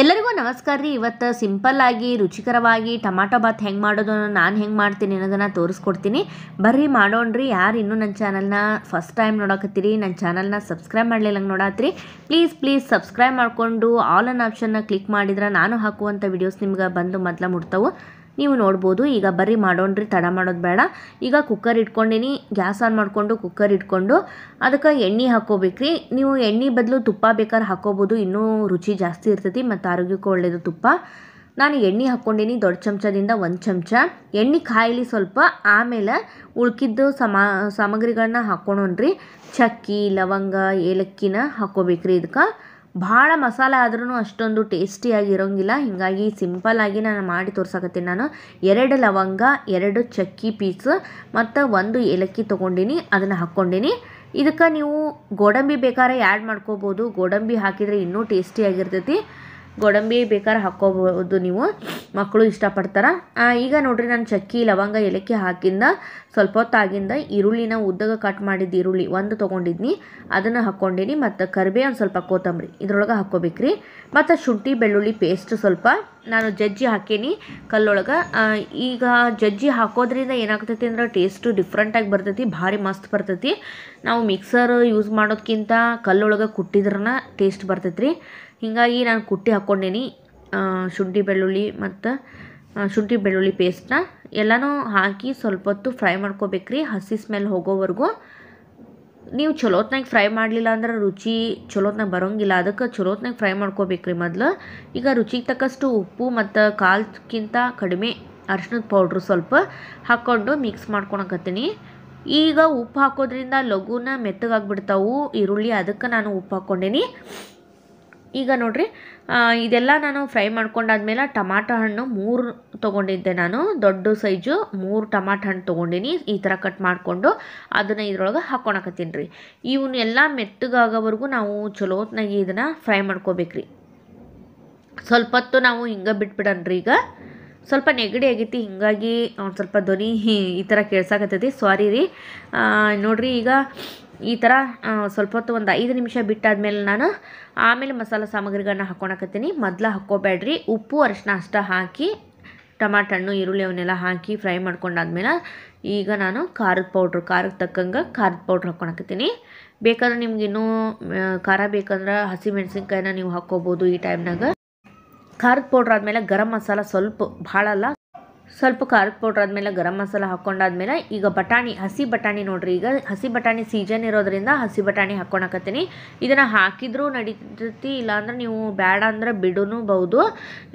ಎಲ್ಲರಿಗೂ ನಮಸ್ಕಾರ ರೀ ಇವತ್ತು ಸಿಂಪಲ್ಲಾಗಿ ರುಚಿಕರವಾಗಿ ಟೊಮಾಟೊ ಬಾತ್ ಹೆಂಗೆ ಮಾಡೋದು ನಾನು ಹೆಂಗೆ ಮಾಡ್ತೀನಿ ಅನ್ನೋದನ್ನು ತೋರಿಸ್ಕೊಡ್ತೀನಿ ಬರ್ರಿ ಮಾಡೋಣ್ರಿ ಯಾರು ಇನ್ನೂ ನನ್ನ ಚಾನಲ್ನ ಫಸ್ಟ್ ಟೈಮ್ ನೋಡಕತ್ತೀರಿ ನನ್ನ ಚಾನಲ್ನ ಸಬ್ಸ್ಕ್ರೈಬ್ ಮಾಡ್ಲಿಲ್ಲಂಗೆ ನೋಡಾತ್ರಿ ಪ್ಲೀಸ್ ಪ್ಲೀಸ್ ಸಬ್ಸ್ಕ್ರೈಬ್ ಮಾಡಿಕೊಂಡು ಆಲ್ ಅನ್ ಆಪ್ಷನ್ನ ಕ್ಲಿಕ್ ಮಾಡಿದ್ರೆ ನಾನು ಹಾಕುವಂಥ ವೀಡಿಯೋಸ್ ನಿಮ್ಗೆ ಬಂದು ಮೊದಲ ಮುಟ್ತವು ನೀವು ನೋಡ್ಬೋದು ಈಗ ಬರೀ ಮಾಡೋಣ್ರಿ ತಡ ಮಾಡೋದು ಬೇಡ ಈಗ ಕುಕ್ಕರ್ ಇಟ್ಕೊಂಡೀನಿ ಗ್ಯಾಸ್ ಆನ್ ಮಾಡಿಕೊಂಡು ಕುಕ್ಕರ್ ಇಟ್ಕೊಂಡು ಅದಕ್ಕೆ ಎಣ್ಣೆ ಹಾಕೋಬೇಕ್ರಿ ನೀವು ಎಣ್ಣೆ ಬದಲು ತುಪ್ಪ ಬೇಕಾದ್ರೆ ಹಾಕ್ಕೋಬೋದು ಇನ್ನೂ ರುಚಿ ಜಾಸ್ತಿ ಇರ್ತೈತಿ ಮತ್ತು ಆರೋಗ್ಯಕ್ಕೂ ಒಳ್ಳೆಯದು ತುಪ್ಪ ನಾನು ಎಣ್ಣೆ ಹಾಕ್ಕೊಂಡೀನಿ ದೊಡ್ಡ ಚಮಚದಿಂದ ಒಂದು ಚಮಚ ಎಣ್ಣೆ ಕಾಯಲಿ ಸ್ವಲ್ಪ ಆಮೇಲೆ ಉಳ್ಕಿದ್ದು ಸಮಾ ಸಾಮಗ್ರಿಗಳನ್ನ ಹಾಕ್ಕೊಳೋಣ್ರಿ ಚಕ್ಕಿ ಲವಂಗ ಏಲಕ್ಕಿನ ಹಾಕ್ಕೋಬೇಕ್ರಿ ಇದಕ್ಕೆ ಭಾಳ ಮಸಾಲೆ ಆದ್ರೂ ಅಷ್ಟೊಂದು ಟೇಸ್ಟಿಯಾಗಿರೋಂಗಿಲ್ಲ ಹೀಗಾಗಿ ಸಿಂಪಲ್ಲಾಗಿ ನಾನು ಮಾಡಿ ತೋರ್ಸಕತ್ತೀನಿ ನಾನು ಎರಡು ಲವಂಗ ಎರಡು ಚಕ್ಕಿ ಪೀಸ್ ಮತ್ತು ಒಂದು ಏಲಕ್ಕಿ ತೊಗೊಂಡಿನಿ ಅದನ್ನು ಹಾಕ್ಕೊಂಡಿನಿ ಇದಕ್ಕೆ ನೀವು ಗೋಡಂಬಿ ಬೇಕಾದ್ರೆ ಆ್ಯಡ್ ಮಾಡ್ಕೋಬೋದು ಗೋಡಂಬಿ ಹಾಕಿದರೆ ಇನ್ನೂ ಟೇಸ್ಟಿಯಾಗಿರ್ತೈತಿ ಗೋಡಂಬಿ ಬೇಕಾದ್ರೆ ಹಾಕ್ಕೋಬೋದು ನೀವು ಮಕ್ಕಳು ಇಷ್ಟಪಡ್ತಾರೆ ಈಗ ನೋಡಿರಿ ನಾನು ಚಕ್ಕಿ ಲವಂಗ ಏಲಕ್ಕಿ ಹಾಕಿಂದ ಸ್ವಲ್ಪ ಹೊತ್ತಾಗಿಂದ ಈರುಳ್ಳಿನ ಉದ್ದಗ ಕಟ್ ಮಾಡಿದ್ದು ಈರುಳ್ಳಿ ಒಂದು ತೊಗೊಂಡಿದ್ನಿ ಅದನ್ನು ಹಾಕ್ಕೊಂಡಿನಿ ಮತ್ತು ಕರಿಬೇ ಒಂದು ಸ್ವಲ್ಪ ಕೊತ್ತಂಬರಿ ಇದ್ರೊಳಗೆ ಹಾಕ್ಕೋಬೇಕ್ರಿ ಮತ್ತು ಶುಂಠಿ ಬೆಳ್ಳುಳ್ಳಿ ಪೇಸ್ಟ್ ಸ್ವಲ್ಪ ನಾನು ಜಜ್ಜಿ ಹಾಕೀನಿ ಕಲ್ಲೊಳಗೆ ಈಗ ಜಜ್ಜಿ ಹಾಕೋದ್ರಿಂದ ಏನಾಗ್ತೈತಿ ಅಂದ್ರೆ ಟೇಸ್ಟು ಡಿಫ್ರೆಂಟಾಗಿ ಬರ್ತೈತಿ ಭಾರಿ ಮಸ್ತ್ ಬರ್ತೈತಿ ನಾವು ಮಿಕ್ಸರ್ ಯೂಸ್ ಮಾಡೋದ್ಕಿಂತ ಕಲ್ಲೊಳಗೆ ಕುಟ್ಟಿದ್ರನ ಟೇಸ್ಟ್ ಬರ್ತೈತ್ರಿ ಹೀಗಾಗಿ ನಾನು ಕುಟ್ಟಿ ಹಾಕ್ಕೊಂಡೇನಿ ಶುಂಠಿ ಬೆಳ್ಳುಳ್ಳಿ ಮತ್ತು ಶುಂಠಿ ಬೆಳ್ಳುಳ್ಳಿ ಪೇಸ್ಟ್ನ ಎಲ್ಲನೂ ಹಾಕಿ ಸ್ವಲ್ಪ ಹೊತ್ತು ಫ್ರೈ ಮಾಡ್ಕೋಬೇಕ್ರಿ ಹಸಿ ಸ್ಮೆಲ್ ಹೋಗೋವರೆಗೂ ನೀವು ಚಲೋತ್ನಾಗ ಫ್ರೈ ಮಾಡಲಿಲ್ಲ ಅಂದ್ರೆ ರುಚಿ ಚಲೋತ್ನಾಗ ಬರೋಂಗಿಲ್ಲ ಅದಕ್ಕೆ ಚಲೋತ್ನಾಗ ಫ್ರೈ ರೀ ಮೊದಲು ಈಗ ರುಚಿಗೆ ತಕ್ಕಷ್ಟು ಉಪ್ಪು ಮತ್ತು ಕಾಲ್ಕ್ಕಿಂತ ಕಡಿಮೆ ಅರ್ಶಿನದ ಪೌಡ್ರ್ ಸ್ವಲ್ಪ ಹಾಕ್ಕೊಂಡು ಮಿಕ್ಸ್ ಮಾಡ್ಕೊಳಕತ್ತೀನಿ ಈಗ ಉಪ್ಪು ಹಾಕೋದ್ರಿಂದ ಲಘುನ ಮೆತ್ತಗಾಗ್ಬಿಡ್ತಾವೆ ಈರುಳ್ಳಿ ಅದಕ್ಕೆ ನಾನು ಉಪ್ಪು ಹಾಕ್ಕೊಂಡೇನಿ ಈಗ ನೋಡಿರಿ ಇದೆಲ್ಲ ನಾನು ಫ್ರೈ ಮಾಡ್ಕೊಂಡಾದ್ಮೇಲೆ ಟಮಾಟೊ ಹಣ್ಣು ಮೂರು ತೊಗೊಂಡಿದ್ದೆ ನಾನು ದೊಡ್ಡ ಸೈಜು ಮೂರು ಟಮಾಟ ಹಣ್ಣು ತೊಗೊಂಡಿನಿ ಈ ಥರ ಕಟ್ ಮಾಡಿಕೊಂಡು ಅದನ್ನು ಇದ್ರೊಳಗೆ ಹಾಕ್ಕೊಳಕತ್ತೀನಿ ರೀ ಇವನ್ನೆಲ್ಲ ಮೆತ್ತಗಾಗೋವರೆಗೂ ನಾವು ಚಲೋತ್ನಾಗಿ ಇದನ್ನು ಫ್ರೈ ಮಾಡ್ಕೋಬೇಕ್ರಿ ಸ್ವಲ್ಪ ಹೊತ್ತು ನಾವು ಹಿಂಗೆ ರೀ ಈಗ ಸ್ವಲ್ಪ ನೆಗಡಿ ಆಗೈತಿ ಹಿಂಗಾಗಿ ಒಂದು ಸ್ವಲ್ಪ ಧ್ವನಿ ಈ ಥರ ಕೇಳ್ಸಾಕತ್ತೈತಿ ಸಾರಿ ರೀ ನೋಡಿರಿ ಈಗ ಈ ಥರ ಸ್ವಲ್ಪ ಹೊತ್ತು ಒಂದು ಐದು ನಿಮಿಷ ಬಿಟ್ಟಾದ್ಮೇಲೆ ನಾನು ಆಮೇಲೆ ಮಸಾಲೆ ಸಾಮಗ್ರಿಗಳನ್ನ ಹಾಕೊಳಕತ್ತೀನಿ ಮೊದಲು ಹಾಕ್ಕೋಬೇಡ್ರಿ ಉಪ್ಪು ಅರಿಶಿನ ಅಷ್ಟು ಹಾಕಿ ಟಮಾಟ ಹಣ್ಣು ಈರುಳ್ಳಿ ಅವನ್ನೆಲ್ಲ ಹಾಕಿ ಫ್ರೈ ಮಾಡ್ಕೊಂಡಾದ್ಮೇಲೆ ಈಗ ನಾನು ಖಾರದ ಪೌಡ್ರು ಖಾರಕ್ಕೆ ತಕ್ಕಂಗೆ ಖಾರದ ಪೌಡ್ರ್ ಹಾಕ್ಕೊಳಕತ್ತೀನಿ ಬೇಕಾದ್ರೆ ನಿಮ್ಗೆ ಇನ್ನೂ ಖಾರ ಬೇಕಂದ್ರೆ ಮೆಣಸಿನ್ಕಾಯಿನ ನೀವು ಹಾಕ್ಕೋಬೋದು ಈ ಟೈಮ್ನಾಗ ಖಾರದ ಪೌಡ್ರ್ ಆದಮೇಲೆ ಗರಂ ಮಸಾಲ ಸ್ವಲ್ಪ ಭಾಳ ಅಲ್ಲ ಸ್ವಲ್ಪ ಖಾರದ ಪೌಡ್ರ್ ಆದಮೇಲೆ ಗರಂ ಮಸಾಲ ಹಾಕ್ಕೊಂಡಾದ್ಮೇಲೆ ಈಗ ಬಟಾಣಿ ಹಸಿ ಬಟಾಣಿ ನೋಡ್ರಿ ಈಗ ಹಸಿ ಬಟಾಣಿ ಸೀಸನ್ ಇರೋದ್ರಿಂದ ಹಸಿ ಬಟಾಣಿ ಹಾಕ್ಕೊಳಕತ್ತೀನಿ ಇದನ್ನು ಹಾಕಿದರೂ ನಡೀತೈತಿ ಇಲ್ಲಾಂದ್ರೆ ನೀವು ಬೇಡ ಅಂದ್ರೆ ಬಿಡೂ ಬೌದು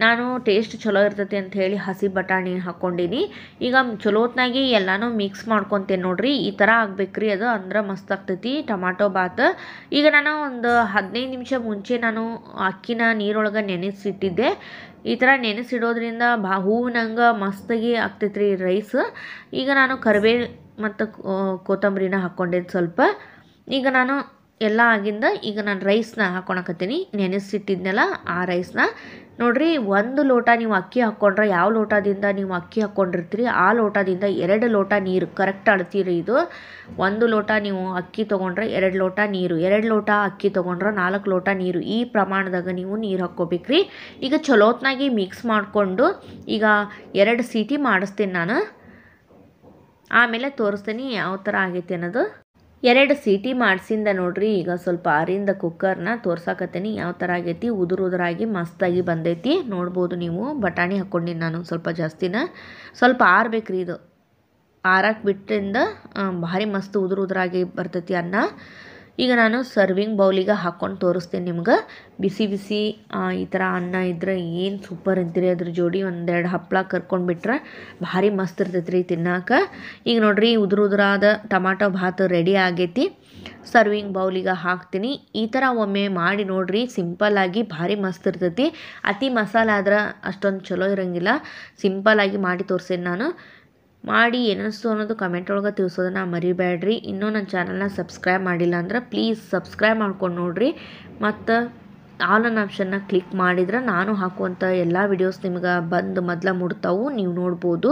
ನಾನು ಟೇಸ್ಟ್ ಚಲೋ ಇರ್ತೈತಿ ಅಂತ ಹೇಳಿ ಹಸಿ ಬಟಾಣಿ ಹಾಕ್ಕೊಂಡಿನಿ ಈಗ ಚಲೋತ್ನಾಗಿ ಎಲ್ಲನೂ ಮಿಕ್ಸ್ ಮಾಡ್ಕೊತೇನೆ ನೋಡ್ರಿ ಈ ಥರ ಆಗ್ಬೇಕ್ರಿ ಅದು ಅಂದ್ರೆ ಮಸ್ತ್ ಆಗ್ತೈತಿ ಟೊಮಾಟೊ ಬಾತ್ ಈಗ ನಾನು ಒಂದು ಹದಿನೈದು ನಿಮಿಷ ಮುಂಚೆ ನಾನು ಅಕ್ಕಿನ ನೀರೊಳಗೆ ನೆನೆಸಿಟ್ಟಿದ್ದೆ ಈ ಥರ ನೆನೆಸಿಡೋದ್ರಿಂದ ಬಾ ಹೂವಿನಂಗೆ ಮಸ್ತಾಗಿ ಆಗ್ತೈತ್ರಿ ರೈಸ್ ಈಗ ನಾನು ಕರಿಬೇವು ಮತ್ತು ಕೊತ್ತಂಬರಿನ ಹಾಕ್ಕೊಂಡಿದ್ದು ಸ್ವಲ್ಪ ಈಗ ನಾನು ಎಲ್ಲ ಆಗಿಂದ ಈಗ ನಾನು ರೈಸ್ನ ಹಾಕೊಳಕತ್ತೀನಿ ನೆನೆಸಿಟ್ಟಿದ್ನಲ್ಲ ಆ ರೈಸ್ನ ನೋಡಿರಿ ಒಂದು ಲೋಟ ನೀವು ಅಕ್ಕಿ ಹಾಕ್ಕೊಂಡ್ರೆ ಯಾವ ಲೋಟದಿಂದ ನೀವು ಅಕ್ಕಿ ಹಾಕ್ಕೊಂಡಿರ್ತೀರಿ ಆ ಲೋಟದಿಂದ ಎರಡು ಲೋಟ ನೀರು ಕರೆಕ್ಟ್ ಅಳ್ತೀರಿ ಇದು ಒಂದು ಲೋಟ ನೀವು ಅಕ್ಕಿ ತೊಗೊಂಡ್ರೆ ಎರಡು ಲೋಟ ನೀರು ಎರಡು ಲೋಟ ಅಕ್ಕಿ ತೊಗೊಂಡ್ರೆ ನಾಲ್ಕು ಲೋಟ ನೀರು ಈ ಪ್ರಮಾಣದಾಗ ನೀವು ನೀರು ಹಾಕ್ಕೋಬೇಕ್ರಿ ಈಗ ಚಲೋತ್ನಾಗಿ ಮಿಕ್ಸ್ ಮಾಡಿಕೊಂಡು ಈಗ ಎರಡು ಸೀಟಿ ಮಾಡಿಸ್ತೀನಿ ನಾನು ಆಮೇಲೆ ತೋರಿಸ್ತೀನಿ ಯಾವ ಥರ ಆಗೈತೆ ಅನ್ನೋದು ಎರಡು ಸೀಟಿ ಮಾಡಿಸಿಂದ ನೋಡ್ರಿ ಈಗ ಸ್ವಲ್ಪ ಆರಿಂದ ಕುಕ್ಕರ್ನ ತೋರ್ಸಾಕತ್ತೀನಿ ಯಾವ ಥರ ಆಗೈತಿ ಉದುರು ಉದುರಾಗಿ ಮಸ್ತಾಗಿ ಬಂದೈತಿ ನೋಡ್ಬೋದು ನೀವು ಬಟಾಣಿ ಹಾಕ್ಕೊಂಡಿನಿ ನಾನು ಸ್ವಲ್ಪ ಜಾಸ್ತಿನ ಸ್ವಲ್ಪ ಆರ್ಬೇಕ್ರಿ ಇದು ಆರಕ್ಕೆ ಬಿಟ್ಟಿಂದ ಭಾರಿ ಮಸ್ತ್ ಉದುರು ಉದುರಾಗಿ ಬರ್ತೈತಿ ಅನ್ನ ಈಗ ನಾನು ಸರ್ವಿಂಗ್ ಬೌಲಿಗೆ ಹಾಕ್ಕೊಂಡು ತೋರಿಸ್ತೀನಿ ನಿಮ್ಗೆ ಬಿಸಿ ಬಿಸಿ ಈ ಥರ ಅನ್ನ ಇದ್ರೆ ಏನು ಸೂಪರ್ ಅಂತೀರಿ ಅದ್ರ ಜೋಡಿ ಒಂದೆರಡು ಹಪ್ಪಳ ಬಿಟ್ರೆ ಭಾರಿ ಮಸ್ತ್ ಇರ್ತೈತೆ ರೀ ತಿನ್ನೋಕೆ ಈಗ ನೋಡಿರಿ ಉದುರು ಉದುರಾದ ಟಮಾಟೊ ಭಾತ್ ರೆಡಿ ಆಗೈತಿ ಸರ್ವಿಂಗ್ ಬೌಲಿಗೆ ಹಾಕ್ತೀನಿ ಈ ಥರ ಒಮ್ಮೆ ಮಾಡಿ ನೋಡಿರಿ ಸಿಂಪಲ್ಲಾಗಿ ಭಾರಿ ಮಸ್ತ್ ಇರ್ತೈತಿ ಅತಿ ಮಸಾಲೆ ಆದ್ರೆ ಅಷ್ಟೊಂದು ಚಲೋ ಇರೋಂಗಿಲ್ಲ ಸಿಂಪಲ್ಲಾಗಿ ಮಾಡಿ ತೋರಿಸ್ತೀನಿ ನಾನು ಮಾಡಿ ಏನಿಸ್ತು ಅನ್ನೋದು ಕಮೆಂಟ್ ಒಳಗೆ ತಿಳಿಸೋದನ್ನು ಮರಿಬೇಡ್ರಿ ಇನ್ನೂ ನನ್ನ ಚಾನಲ್ನ ಸಬ್ಸ್ಕ್ರೈಬ್ ಮಾಡಿಲ್ಲ ಅಂದ್ರೆ ಪ್ಲೀಸ್ ಸಬ್ಸ್ಕ್ರೈಬ್ ಮಾಡ್ಕೊಂಡು ನೋಡಿರಿ ಮತ್ತು ಆಲ್ ಅನ್ ಆಪ್ಷನ್ನ ಕ್ಲಿಕ್ ಮಾಡಿದ್ರೆ ನಾನು ಹಾಕುವಂಥ ಎಲ್ಲ ವಿಡಿಯೋಸ್ ನಿಮ್ಗೆ ಬಂದು ಮೊದಲ ಮುಡ್ತಾವು ನೀವು ನೋಡ್ಬೋದು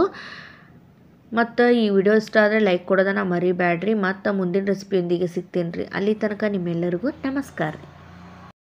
ಮತ್ತು ಈ ವಿಡಿಯೋ ಇಷ್ಟ ಆದರೆ ಲೈಕ್ ಕೊಡೋದನ್ನು ಮರಿಬೇಡ್ರಿ ಮತ್ತು ಮುಂದಿನ ರೆಸಿಪಿಯೊಂದಿಗೆ ಸಿಗ್ತೇನೆ ರೀ ಅಲ್ಲಿ ತನಕ ನಿಮ್ಮೆಲ್ಲರಿಗೂ ನಮಸ್ಕಾರ